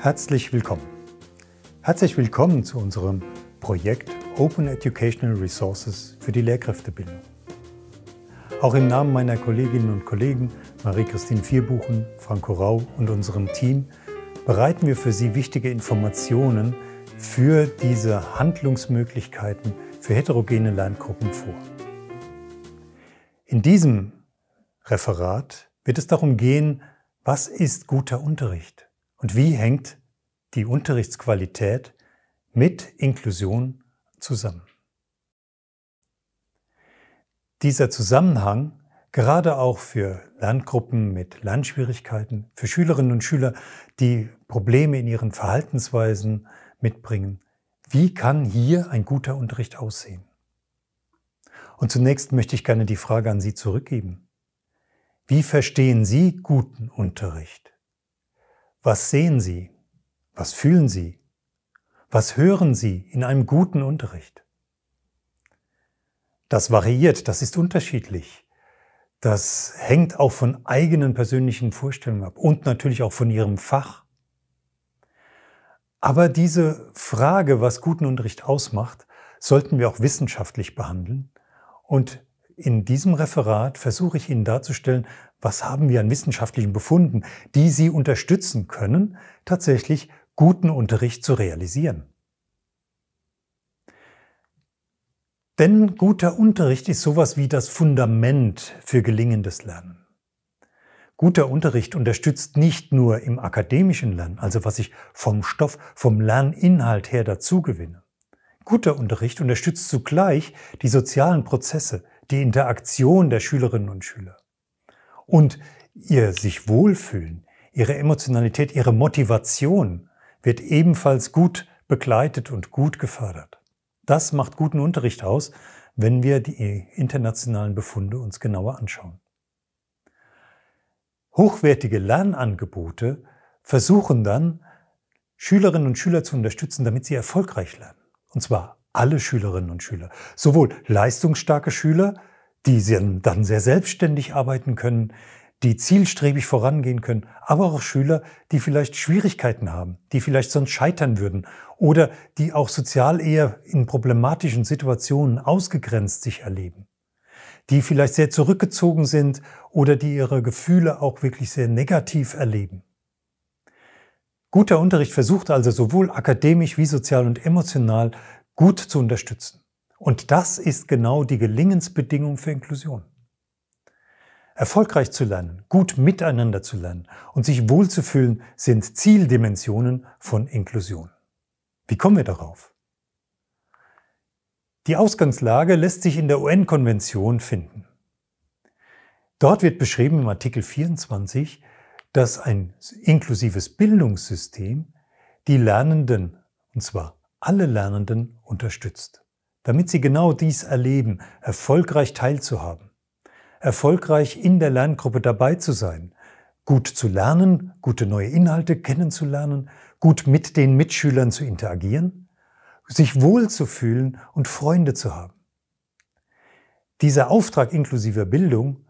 Herzlich willkommen. Herzlich willkommen zu unserem Projekt Open Educational Resources für die Lehrkräftebildung. Auch im Namen meiner Kolleginnen und Kollegen Marie-Christine Vierbuchen, Franco Rau und unserem Team bereiten wir für Sie wichtige Informationen für diese Handlungsmöglichkeiten für heterogene Lerngruppen vor. In diesem Referat wird es darum gehen, was ist guter Unterricht? Und wie hängt die Unterrichtsqualität mit Inklusion zusammen? Dieser Zusammenhang, gerade auch für Lerngruppen mit Lernschwierigkeiten, für Schülerinnen und Schüler, die Probleme in ihren Verhaltensweisen mitbringen, wie kann hier ein guter Unterricht aussehen? Und zunächst möchte ich gerne die Frage an Sie zurückgeben. Wie verstehen Sie guten Unterricht? Was sehen Sie? Was fühlen Sie? Was hören Sie in einem guten Unterricht? Das variiert, das ist unterschiedlich. Das hängt auch von eigenen persönlichen Vorstellungen ab und natürlich auch von Ihrem Fach. Aber diese Frage, was guten Unterricht ausmacht, sollten wir auch wissenschaftlich behandeln und in diesem Referat versuche ich Ihnen darzustellen, was haben wir an wissenschaftlichen Befunden, die Sie unterstützen können, tatsächlich guten Unterricht zu realisieren. Denn guter Unterricht ist sowas wie das Fundament für gelingendes Lernen. Guter Unterricht unterstützt nicht nur im akademischen Lernen, also was ich vom Stoff, vom Lerninhalt her dazu gewinne. Guter Unterricht unterstützt zugleich die sozialen Prozesse, die Interaktion der Schülerinnen und Schüler und ihr sich wohlfühlen, ihre Emotionalität, ihre Motivation wird ebenfalls gut begleitet und gut gefördert. Das macht guten Unterricht aus, wenn wir die internationalen Befunde uns genauer anschauen. Hochwertige Lernangebote versuchen dann, Schülerinnen und Schüler zu unterstützen, damit sie erfolgreich lernen. Und zwar alle Schülerinnen und Schüler. Sowohl leistungsstarke Schüler, die dann sehr selbstständig arbeiten können, die zielstrebig vorangehen können, aber auch Schüler, die vielleicht Schwierigkeiten haben, die vielleicht sonst scheitern würden oder die auch sozial eher in problematischen Situationen ausgegrenzt sich erleben, die vielleicht sehr zurückgezogen sind oder die ihre Gefühle auch wirklich sehr negativ erleben. Guter Unterricht versucht also sowohl akademisch wie sozial und emotional gut zu unterstützen. Und das ist genau die Gelingensbedingung für Inklusion. Erfolgreich zu lernen, gut miteinander zu lernen und sich wohlzufühlen sind Zieldimensionen von Inklusion. Wie kommen wir darauf? Die Ausgangslage lässt sich in der UN-Konvention finden. Dort wird beschrieben im Artikel 24, dass ein inklusives Bildungssystem die Lernenden, und zwar alle Lernenden unterstützt, damit sie genau dies erleben, erfolgreich teilzuhaben, erfolgreich in der Lerngruppe dabei zu sein, gut zu lernen, gute neue Inhalte kennenzulernen, gut mit den Mitschülern zu interagieren, sich wohlzufühlen und Freunde zu haben. Dieser Auftrag inklusiver Bildung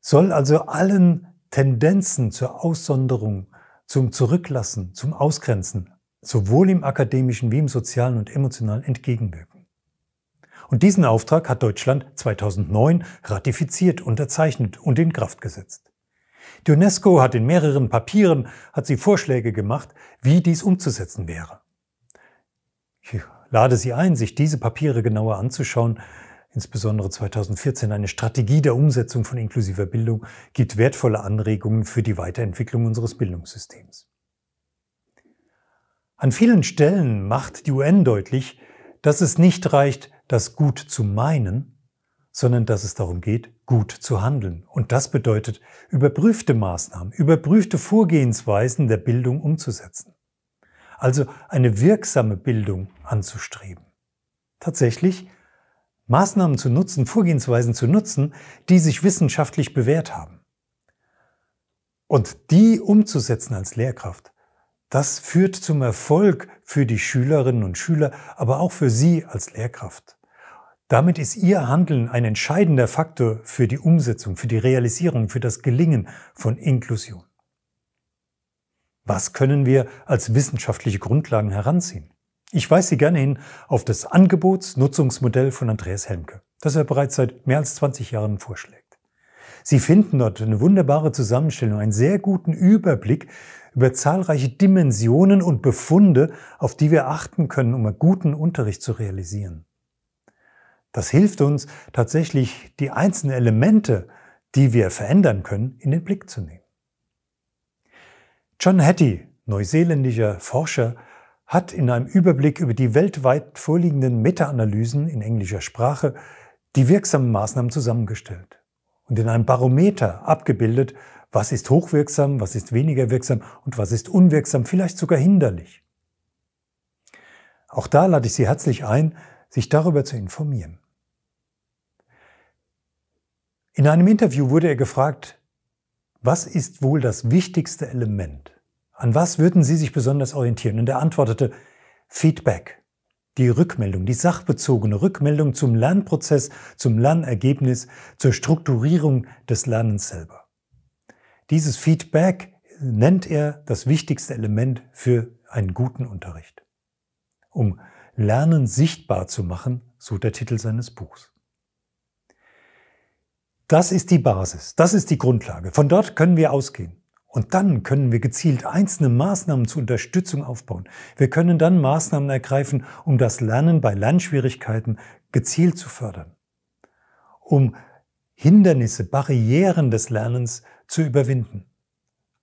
soll also allen Tendenzen zur Aussonderung, zum Zurücklassen, zum Ausgrenzen sowohl im akademischen wie im sozialen und emotionalen entgegenwirken. Und diesen Auftrag hat Deutschland 2009 ratifiziert, unterzeichnet und in Kraft gesetzt. Die UNESCO hat in mehreren Papieren hat sie Vorschläge gemacht, wie dies umzusetzen wäre. Ich lade Sie ein, sich diese Papiere genauer anzuschauen. Insbesondere 2014 eine Strategie der Umsetzung von inklusiver Bildung gibt wertvolle Anregungen für die Weiterentwicklung unseres Bildungssystems. An vielen Stellen macht die UN deutlich, dass es nicht reicht, das gut zu meinen, sondern dass es darum geht, gut zu handeln. Und das bedeutet, überprüfte Maßnahmen, überprüfte Vorgehensweisen der Bildung umzusetzen. Also eine wirksame Bildung anzustreben. Tatsächlich Maßnahmen zu nutzen, Vorgehensweisen zu nutzen, die sich wissenschaftlich bewährt haben. Und die umzusetzen als Lehrkraft, das führt zum Erfolg für die Schülerinnen und Schüler, aber auch für Sie als Lehrkraft. Damit ist Ihr Handeln ein entscheidender Faktor für die Umsetzung, für die Realisierung, für das Gelingen von Inklusion. Was können wir als wissenschaftliche Grundlagen heranziehen? Ich weise Sie gerne hin auf das Angebots-Nutzungsmodell von Andreas Helmke, das er bereits seit mehr als 20 Jahren vorschlägt. Sie finden dort eine wunderbare Zusammenstellung, einen sehr guten Überblick über zahlreiche Dimensionen und Befunde, auf die wir achten können, um einen guten Unterricht zu realisieren. Das hilft uns tatsächlich, die einzelnen Elemente, die wir verändern können, in den Blick zu nehmen. John Hattie, neuseeländischer Forscher, hat in einem Überblick über die weltweit vorliegenden Meta-Analysen in englischer Sprache die wirksamen Maßnahmen zusammengestellt und in einem Barometer abgebildet, was ist hochwirksam, was ist weniger wirksam und was ist unwirksam, vielleicht sogar hinderlich? Auch da lade ich Sie herzlich ein, sich darüber zu informieren. In einem Interview wurde er gefragt, was ist wohl das wichtigste Element? An was würden Sie sich besonders orientieren? Und er antwortete, Feedback, die Rückmeldung, die sachbezogene Rückmeldung zum Lernprozess, zum Lernergebnis, zur Strukturierung des Lernens selber. Dieses Feedback nennt er das wichtigste Element für einen guten Unterricht. Um Lernen sichtbar zu machen, so der Titel seines Buchs. Das ist die Basis, das ist die Grundlage. Von dort können wir ausgehen. Und dann können wir gezielt einzelne Maßnahmen zur Unterstützung aufbauen. Wir können dann Maßnahmen ergreifen, um das Lernen bei Lernschwierigkeiten gezielt zu fördern. Um Hindernisse, Barrieren des Lernens zu überwinden.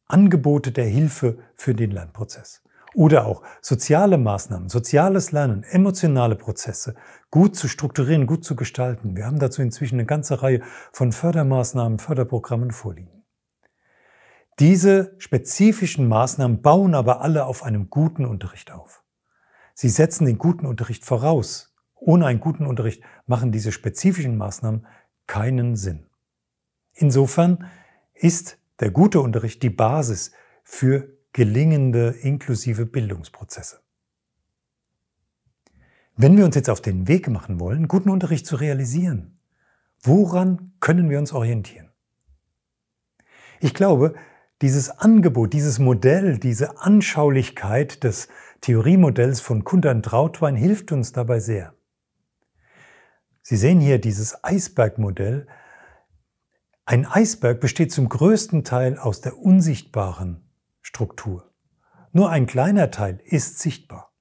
Angebote der Hilfe für den Lernprozess. Oder auch soziale Maßnahmen, soziales Lernen, emotionale Prozesse gut zu strukturieren, gut zu gestalten. Wir haben dazu inzwischen eine ganze Reihe von Fördermaßnahmen, Förderprogrammen vorliegen. Diese spezifischen Maßnahmen bauen aber alle auf einem guten Unterricht auf. Sie setzen den guten Unterricht voraus. Ohne einen guten Unterricht machen diese spezifischen Maßnahmen keinen Sinn. Insofern ist der gute Unterricht die Basis für gelingende inklusive Bildungsprozesse. Wenn wir uns jetzt auf den Weg machen wollen, guten Unterricht zu realisieren, woran können wir uns orientieren? Ich glaube, dieses Angebot, dieses Modell, diese Anschaulichkeit des Theoriemodells von Kundan Trautwein hilft uns dabei sehr. Sie sehen hier dieses Eisbergmodell, ein Eisberg besteht zum größten Teil aus der unsichtbaren Struktur. Nur ein kleiner Teil ist sichtbar.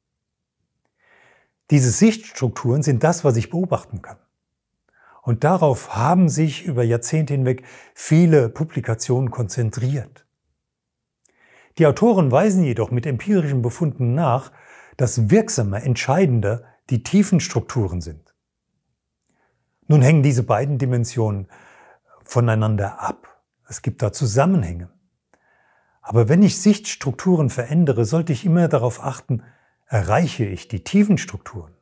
Diese Sichtstrukturen sind das, was ich beobachten kann. Und darauf haben sich über Jahrzehnte hinweg viele Publikationen konzentriert. Die Autoren weisen jedoch mit empirischen Befunden nach, dass wirksamer, entscheidender die tiefen Strukturen sind. Nun hängen diese beiden Dimensionen voneinander ab. Es gibt da Zusammenhänge. Aber wenn ich Sichtstrukturen verändere, sollte ich immer darauf achten, erreiche ich die tiefen Strukturen?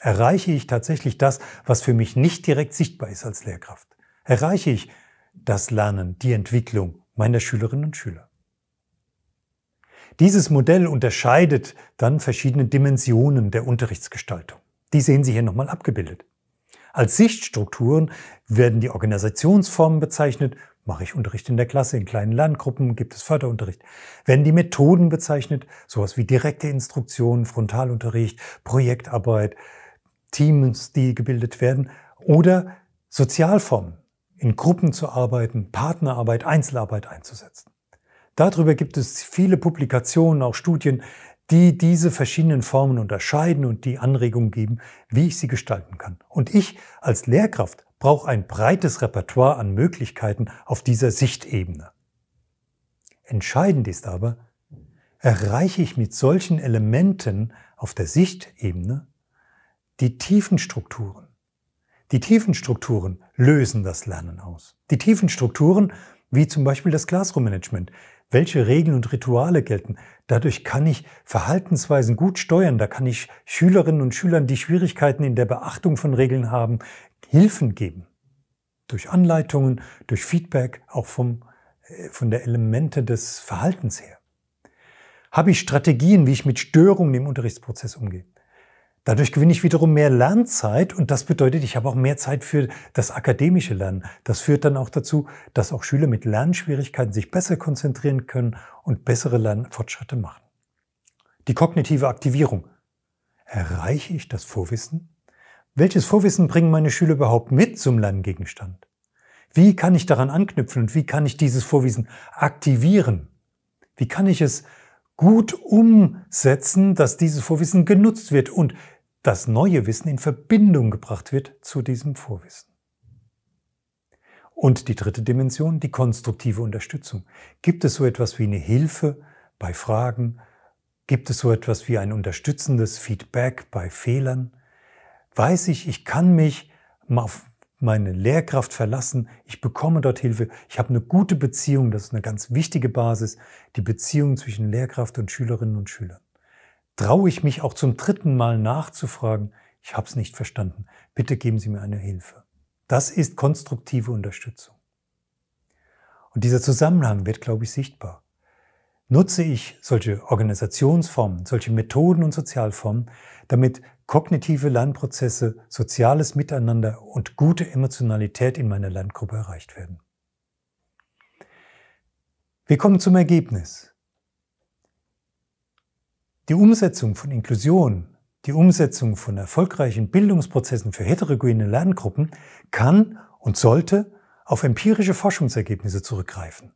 Erreiche ich tatsächlich das, was für mich nicht direkt sichtbar ist als Lehrkraft? Erreiche ich das Lernen, die Entwicklung meiner Schülerinnen und Schüler? Dieses Modell unterscheidet dann verschiedene Dimensionen der Unterrichtsgestaltung. Die sehen Sie hier nochmal abgebildet. Als Sichtstrukturen werden die Organisationsformen bezeichnet. Mache ich Unterricht in der Klasse, in kleinen Lerngruppen, gibt es Förderunterricht. Werden die Methoden bezeichnet, sowas wie direkte Instruktionen, Frontalunterricht, Projektarbeit, Teams, die gebildet werden oder Sozialformen, in Gruppen zu arbeiten, Partnerarbeit, Einzelarbeit einzusetzen. Darüber gibt es viele Publikationen, auch Studien, die diese verschiedenen Formen unterscheiden und die Anregungen geben, wie ich sie gestalten kann. Und ich als Lehrkraft brauche ein breites Repertoire an Möglichkeiten auf dieser Sichtebene. Entscheidend ist aber, erreiche ich mit solchen Elementen auf der Sichtebene die tiefen Strukturen. Die tiefen Strukturen lösen das Lernen aus. Die tiefen Strukturen, wie zum Beispiel das Classroom Management, welche Regeln und Rituale gelten. Dadurch kann ich Verhaltensweisen gut steuern. Da kann ich Schülerinnen und Schülern, die Schwierigkeiten in der Beachtung von Regeln haben, Hilfen geben. Durch Anleitungen, durch Feedback, auch vom, äh, von der Elemente des Verhaltens her. Habe ich Strategien, wie ich mit Störungen im Unterrichtsprozess umgehe? Dadurch gewinne ich wiederum mehr Lernzeit und das bedeutet, ich habe auch mehr Zeit für das akademische Lernen. Das führt dann auch dazu, dass auch Schüler mit Lernschwierigkeiten sich besser konzentrieren können und bessere Lernfortschritte machen. Die kognitive Aktivierung. Erreiche ich das Vorwissen? Welches Vorwissen bringen meine Schüler überhaupt mit zum Lerngegenstand? Wie kann ich daran anknüpfen und wie kann ich dieses Vorwissen aktivieren? Wie kann ich es gut umsetzen, dass dieses Vorwissen genutzt wird und das neue Wissen in Verbindung gebracht wird zu diesem Vorwissen. Und die dritte Dimension, die konstruktive Unterstützung. Gibt es so etwas wie eine Hilfe bei Fragen? Gibt es so etwas wie ein unterstützendes Feedback bei Fehlern? Weiß ich, ich kann mich auf meine Lehrkraft verlassen, ich bekomme dort Hilfe, ich habe eine gute Beziehung, das ist eine ganz wichtige Basis, die Beziehung zwischen Lehrkraft und Schülerinnen und Schülern traue ich mich auch zum dritten Mal nachzufragen, ich habe es nicht verstanden, bitte geben Sie mir eine Hilfe. Das ist konstruktive Unterstützung. Und dieser Zusammenhang wird, glaube ich, sichtbar. Nutze ich solche Organisationsformen, solche Methoden und Sozialformen, damit kognitive Lernprozesse, soziales Miteinander und gute Emotionalität in meiner Lerngruppe erreicht werden. Wir kommen zum Ergebnis. Die Umsetzung von Inklusion, die Umsetzung von erfolgreichen Bildungsprozessen für heterogene Lerngruppen kann und sollte auf empirische Forschungsergebnisse zurückgreifen.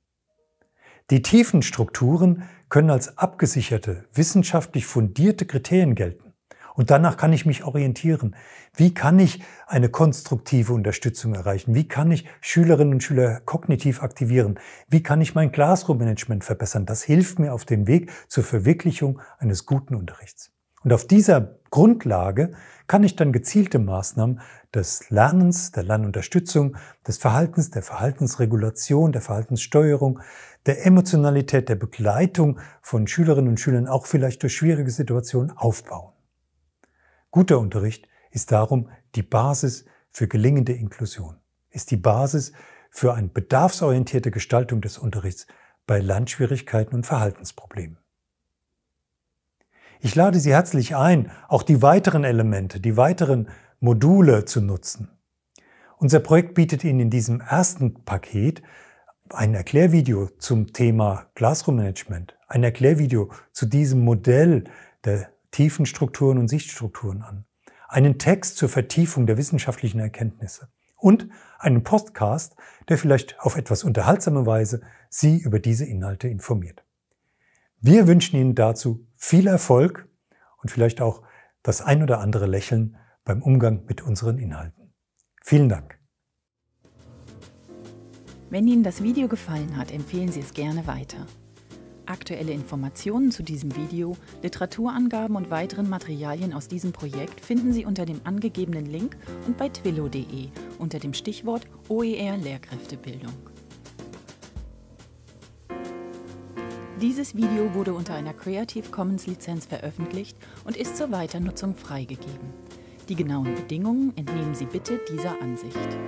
Die tiefen Strukturen können als abgesicherte, wissenschaftlich fundierte Kriterien gelten. Und danach kann ich mich orientieren. Wie kann ich eine konstruktive Unterstützung erreichen? Wie kann ich Schülerinnen und Schüler kognitiv aktivieren? Wie kann ich mein Classroom-Management verbessern? Das hilft mir auf dem Weg zur Verwirklichung eines guten Unterrichts. Und auf dieser Grundlage kann ich dann gezielte Maßnahmen des Lernens, der Lernunterstützung, des Verhaltens, der Verhaltensregulation, der Verhaltenssteuerung, der Emotionalität, der Begleitung von Schülerinnen und Schülern auch vielleicht durch schwierige Situationen aufbauen. Guter Unterricht ist darum die Basis für gelingende Inklusion, ist die Basis für eine bedarfsorientierte Gestaltung des Unterrichts bei Landschwierigkeiten und Verhaltensproblemen. Ich lade Sie herzlich ein, auch die weiteren Elemente, die weiteren Module zu nutzen. Unser Projekt bietet Ihnen in diesem ersten Paket ein Erklärvideo zum Thema Classroom Management, ein Erklärvideo zu diesem Modell der Tiefenstrukturen und Sichtstrukturen an, einen Text zur Vertiefung der wissenschaftlichen Erkenntnisse und einen Podcast, der vielleicht auf etwas unterhaltsame Weise Sie über diese Inhalte informiert. Wir wünschen Ihnen dazu viel Erfolg und vielleicht auch das ein oder andere Lächeln beim Umgang mit unseren Inhalten. Vielen Dank. Wenn Ihnen das Video gefallen hat, empfehlen Sie es gerne weiter. Aktuelle Informationen zu diesem Video, Literaturangaben und weiteren Materialien aus diesem Projekt finden Sie unter dem angegebenen Link und bei twillo.de unter dem Stichwort OER Lehrkräftebildung. Dieses Video wurde unter einer Creative Commons Lizenz veröffentlicht und ist zur Weiternutzung freigegeben. Die genauen Bedingungen entnehmen Sie bitte dieser Ansicht.